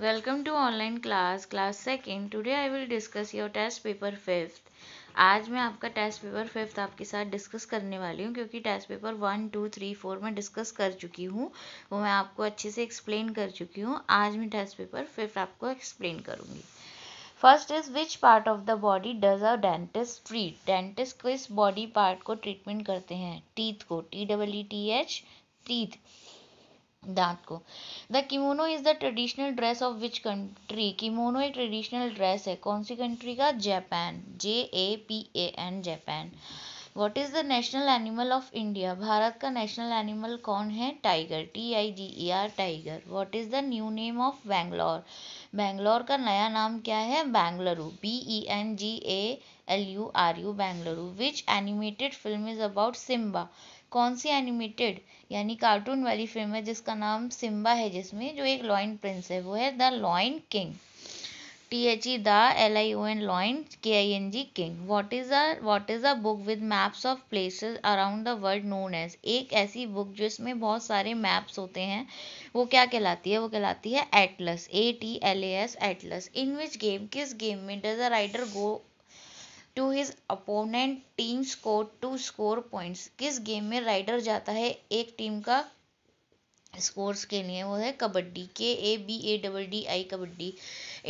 welcome to online class class second today I will discuss your test paper fifth आज मैं आपका test paper fifth आपके साथ discuss करने वाली हूँ क्योंकि test paper one two three four में डिस्कस कर चुकी हूँ वो मैं आपको अच्छे से एक्सप्लेन कर चुकी हूँ आज मैं टेस्ट पेपर फिफ्थ आपको एक्सप्लेन करूँगी first is which part of the body does a dentist treat dentist किस बॉडी पार्ट को ट्रीटमेंट करते हैं टीथ को T W T H teeth दांत को the kimono is the traditional dress of which country kimono एक traditional dress है कौन सी कंट्री का Japan J A P A N Japan what is the national animal of India Bharat का national animal कौन है tiger T I G E R tiger what is the new name of Bangalore Bangalore का नया नाम क्या है Bengaluru B E N G A L U R U Bengaluru which animated film is about Simba कौन सी एनिमेटेड यानी कार्टून वाली फिल्म है जिसका नाम सिम्बा है जिसमें जो एक लॉइन प्रिंस है वो है the lion king T H E the L I O N lion K I N G king what is a what is a book with maps of places around the world known as एक ऐसी book जिसमें बहुत सारे maps होते हैं वो क्या कहलाती है वो कहलाती है atlas A T L A S atlas in which game किस गेम में does a raider go to his opponent team score to score points किस गेम में राइडर जाता है एक टीम का स्कोर्स के लिए वो है kabaddi K A B A double D I kabaddi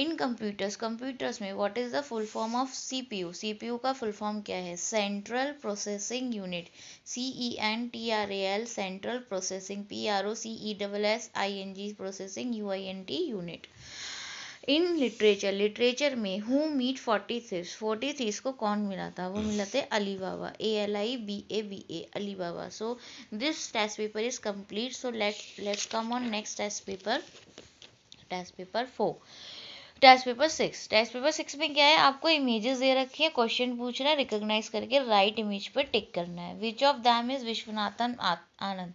in computers computers में what is the full form of CPU CPU का फुल फॉर्म क्या है central processing unit C E N T R A L central processing P R O C E double S I N G processing U N I T unit in literature literature में who meet forty thieves forty thieves को कौन मिला था वो मिला थे Ali Baba A L I B A B A Ali Baba so this test paper is complete so let let's come on next test paper test paper four test paper six test paper six में क्या है आपको images दे रखी है question पूछना है recognise करके right image पर टिक करना है which of them is Viswanathan Anand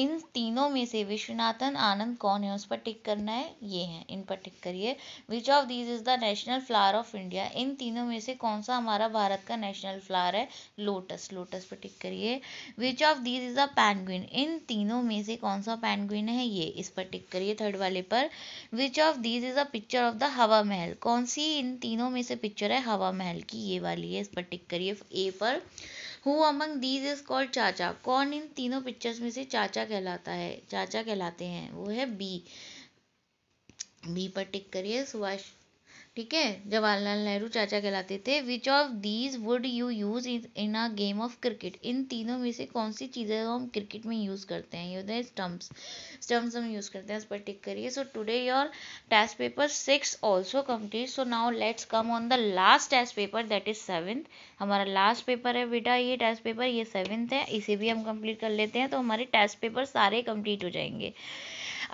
इन तीनों में से विश्वनाथन आनंद कौन है उस पर टिक करना है ये है इन पर टिक करिए which of these is the national flower of India इन तीनों में से कौन सा हमारा भारत का नेशनल फ्लावर है लोटस लोटस पर टिक करिए which of these is the penguin इन तीनों में से कौन सा पैनगुइन है ये इस पर टिक करिए थर्ड वाले पर which of these is a picture of the Hawa Mahal कौन सी इन तीनों में से पिक्चर है हवा महल की ये वाली है इस पर टिक करिए ए पर who among these is called chacha कौन इन तीनों पिक्चर्स में से चाचा कहलाता है चाचा कहलाते हैं वो है बी बी पर टिक करिए सुभाष ठीक है जवाहरलाल नेहरू चाचा कहलाते थे which of these would you use in a game of cricket इन तीनों में से कौन सी चीज़ें हम क्रिकेट में यूज़ करते हैं ये स्टम्प्स स्टम्प्स हम यूज़ करते हैं उस पर टिक करिए so today your test paper six also complete so now let's come on the last test paper that is seventh हमारा लास्ट पेपर है बेटा ये टेस्ट पेपर ये सेवेंथ है इसे भी हम कंप्लीट कर लेते हैं तो हमारे टेस्ट पेपर सारे कंप्लीट हो जाएंगे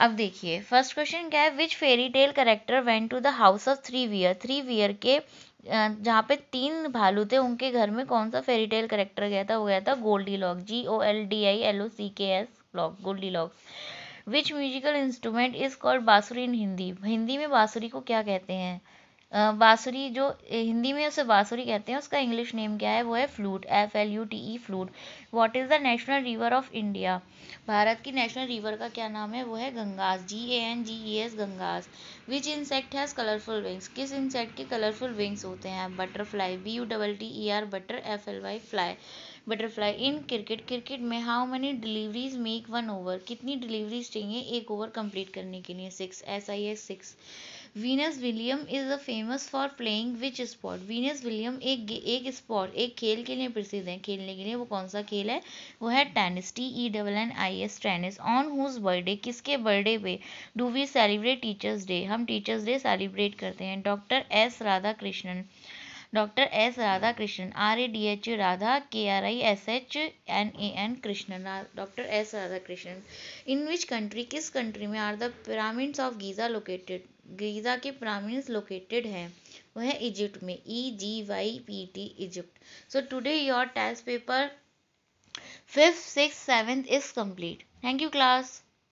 अब देखिए फर्स्ट क्वेश्चन क्या है which fairy tale character went to the house of three bear three bear के जहाँ पे तीन भालू थे उनके घर में कौन सा फेरी टेल करेक्टर गया था वो गया था Goldilocks G O L D I L O C K S lock Goldilocks which musical instrument is called bansuri in Hindi Hindi में बांसुरी को क्या कहते हैं बासुरी जो हिंदी में उसे बाँसुरी कहते हैं उसका इंग्लिश नेम क्या है वो है flute F L U T E flute what is the national river of India Bharat की नेशनल रिवर का क्या नाम है वो है Ganges G A N G E S Ganges which insect has colourful wings किस इंसेक्ट के कलरफुल विंग्स होते हैं butterfly B U double T E R butter F L Y fly butterfly in cricket cricket में how many deliveries make one over कितनी deliveries चाहिए एक over complete करने के लिए six S I S six Venus William is a famous for playing which sport Venus William एक एक spot एक खेल के लिए प्रसिद्ध है खेलने के लिए वो कौन सा खेल है वो है tennis T E double N I S tennis on whose birthday किसके बर्थडे पे do we celebrate teachers day हम टीचर्स डे सेलिब्रेट करते हैं doctor S Radha Krishnan doctor S Radha Krishnan R A D H Radha K R I S H N A N Krishnan doctor S Radha Krishnan in which country किस country में are the pyramids of Giza located Giza के pyramids located हैं वह Egypt में E G Y P T Egypt so today your test paper fifth six seventh is complete thank you class